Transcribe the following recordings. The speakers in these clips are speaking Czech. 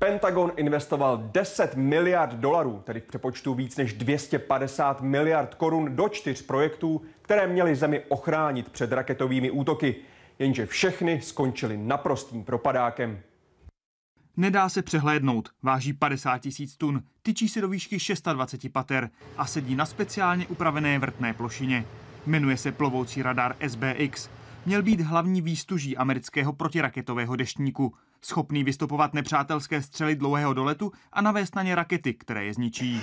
Pentagon investoval 10 miliard dolarů, tedy v přepočtu víc než 250 miliard korun do čtyř projektů, které měly zemi ochránit před raketovými útoky. Jenže všechny skončily naprostým propadákem. Nedá se přehlédnout, váží 50 tisíc tun, tyčí se do výšky 26 pater a sedí na speciálně upravené vrtné plošině. Jmenuje se plovoucí radar SBX. Měl být hlavní výstuží amerického protiraketového deštníku – schopný vystupovat nepřátelské střely dlouhého doletu a navést na ně rakety, které je zničí.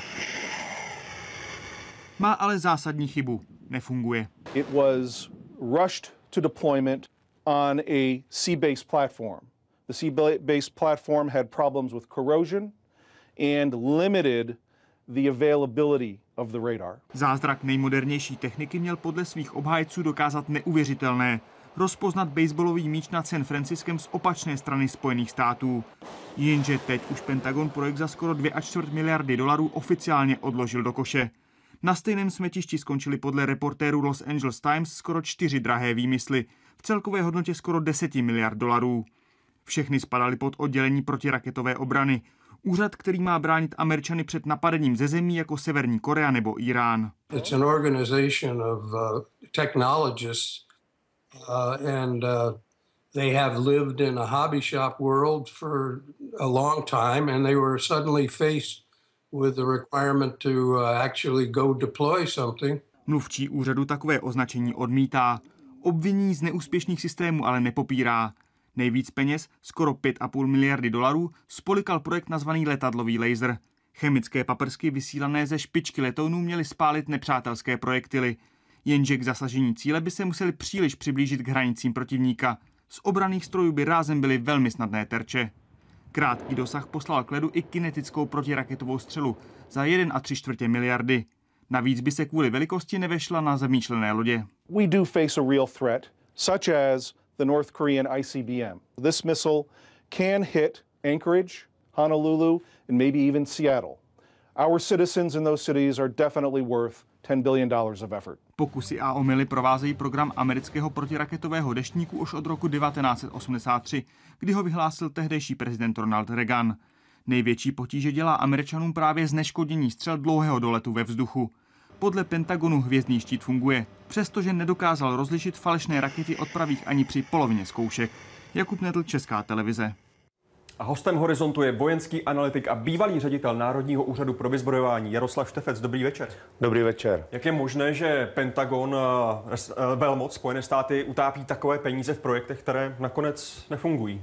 Má ale zásadní chybu. Nefunguje. It was rushed to deployment on a sea-based platform. The sea-based platform had problems with corrosion and limited the availability of the radar. Zázrak nejmodernější techniky měl podle svých obhájců dokázat neuvěřitelné rozpoznat baseballový míč nad San Franciskem z opačné strany Spojených států. Jenže teď už Pentagon projekt za skoro 2,4 miliardy dolarů oficiálně odložil do koše. Na stejném smetišti skončili podle reportéru Los Angeles Times skoro čtyři drahé výmysly, v celkové hodnotě skoro 10 miliard dolarů. Všechny spadaly pod oddělení protiraketové obrany, úřad, který má bránit Američany před napadením ze zemí jako Severní Korea nebo Irán. It's an organization of uh, technologists uh, and uh, they have lived in a hobby shop world for a long time, and they were suddenly faced with the requirement to uh, actually go deploy something. Mluvčí úřadu takové označení odmítá. Obviní z neúspěšných systémů ale nepopírá. Nejvíc peněz, skoro 5,5 miliardy dolarů, spolikal projekt nazvaný letadlový laser. Chemické paprsky vysílané ze špičky letounů měly spálit nepřátelské projektily jenže k zasažení cíle by se museli příliš přiblížit k hranicím protivníka. Z obraných strojů by rázem byly velmi snadné terče. Krátký dosah poslal k ledu i kinetickou protiraketovou střelu za 1 a 3 čtvrtě miliardy. Navíc by se kvůli velikosti nevešla na zamýšlené lodě. We do face a real threat, such as the North Korean ICBM. This missile can hit Anchorage, Honolulu, and maybe even Seattle. Our citizens in those cities are definitely worth $10 billion dollars of effort. Pokusy a omily provázejí program amerického protiraketového deštníku už od roku 1983, kdy ho vyhlásil tehdejší prezident Ronald Reagan. Největší potíže dělá američanům právě zneškodění střel dlouhého doletu ve vzduchu. Podle Pentagonu hvězdný štít funguje, přestože nedokázal rozlišit falešné rakety od pravých ani při polovině zkoušek. Jakub Nedl, Česká televize. A hostem Horizontu je vojenský analytik a bývalý ředitel Národního úřadu pro vyzbrojování Jaroslav Štefec. Dobrý večer. Dobrý večer. Jak je možné, že Pentagon, eh, eh, velmoc Spojené státy utápí takové peníze v projektech, které nakonec nefungují?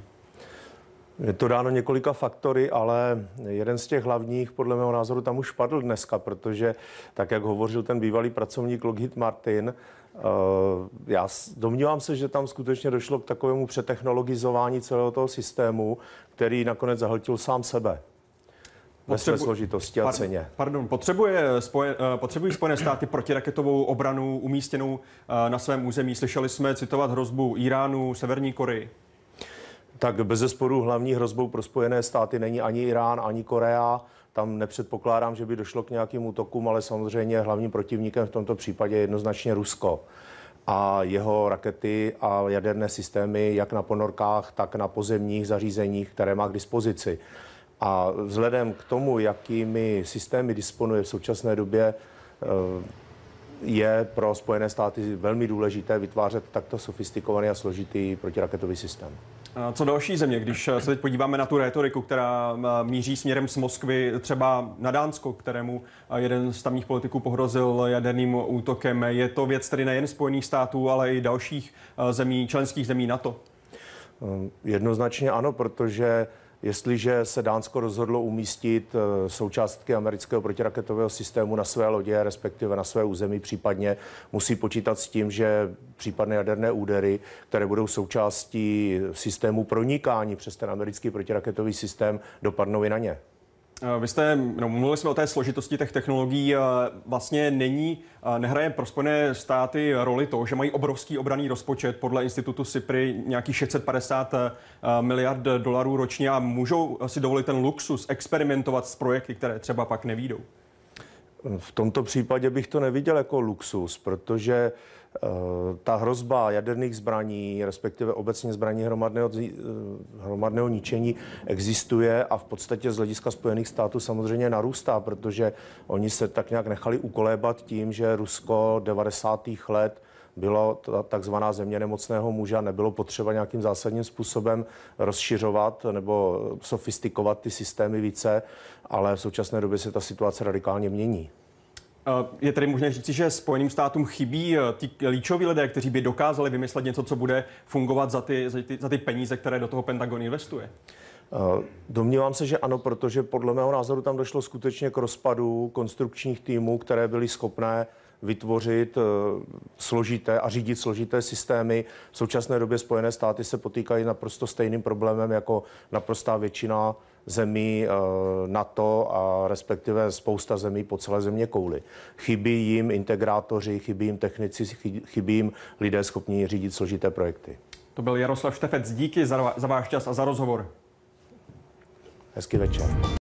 Je to dáno několika faktory, ale jeden z těch hlavních podle mého názoru tam už padl dneska, protože tak, jak hovořil ten bývalý pracovník Lockheed Martin, eh, já domnívám se, že tam skutečně došlo k takovému přetechnologizování celého toho systému, který nakonec zahltil sám sebe. ve své složitosti a ceně. Pardon, potřebuje spoje... Eh, potřebují Spojené státy protiraketovou obranu umístěnou eh, na svém území. Slyšeli jsme citovat hrozbu Iránu, Severní Koreji tak bez zesporu hlavní hrozbou pro Spojené státy není ani Irán, ani Korea. Tam nepředpokládám, že by došlo k nějakým útokům, ale samozřejmě hlavním protivníkem v tomto případě je jednoznačně Rusko a jeho rakety a jaderné systémy, jak na ponorkách, tak na pozemních zařízeních, které má k dispozici. A vzhledem k tomu, jakými systémy disponuje v současné době, eh, je pro Spojené státy velmi důležité vytvářet takto sofistikovaný a složitý protiraketový systém. Eh, co další země, když eh, se teď podíváme na tu retoriku, která eh, míří směrem z Moskvy třeba na Dánsko, kterému jeden z tamních politiků pohrozil jaderným útokem. Je to věc tedy nejen Spojených států, ale i dalších zemí, členských zemí NATO? Jednoznačně ano, protože Jestliže se Dánsko rozhodlo umístit eh, součástky amerického protiraketového systému na své lodě, respektive na své území, případně musí počítat s tím, že případné jaderné údery, které budou součástí systému pronikání přes ten americký protiraketový systém, dopadnou i na ně. Eh, vy jste, no, mluvili jsme o té složitosti těch technologií. Eh, vlastně není, eh, nehraje pro Spojené státy roli to, že mají obrovský obraný rozpočet podle institutu SIPRI nějakých 650 miliard dolarů ročně a můžou si dovolit ten luxus experimentovat s projekty, které třeba pak nevídou. V tomto případě bych to neviděl jako luxus, protože eh, ta hrozba jaderných zbraní, respektive obecně zbraní hromadného, eh, hromadného ničení existuje a v podstatě z hlediska Spojených států samozřejmě narůstá, protože oni se tak nějak nechali ukolébat tím, že Rusko 90. let byla ta takzvaná země nemocného muža, nebylo potřeba nějakým zásadním způsobem rozšiřovat nebo sofistikovat ty systémy více, ale v současné době se ta situace radikálně mění. Je tedy možné říci, že Spojeným státům chybí eh, ty klíčoví lidé, kteří by dokázali vymyslet něco, co bude fungovat za ty, za ty, za ty peníze, které do toho Pentagon investuje? Eh, domnívám se, že ano, protože podle mého názoru tam došlo skutečně k rozpadu konstrukčních týmů, které byly schopné vytvořit eh, složité a řídit složité systémy. V současné době Spojené státy se potýkají naprosto stejným problémem jako naprostá většina zemí eh, NATO a respektive spousta zemí po celé země kouly. Chybí jim integrátoři, chybí jim technici, chybí jim lidé schopní řídit složité projekty. To byl Jaroslav Štefec. Díky za, za váš čas a za rozhovor. Hezký večer.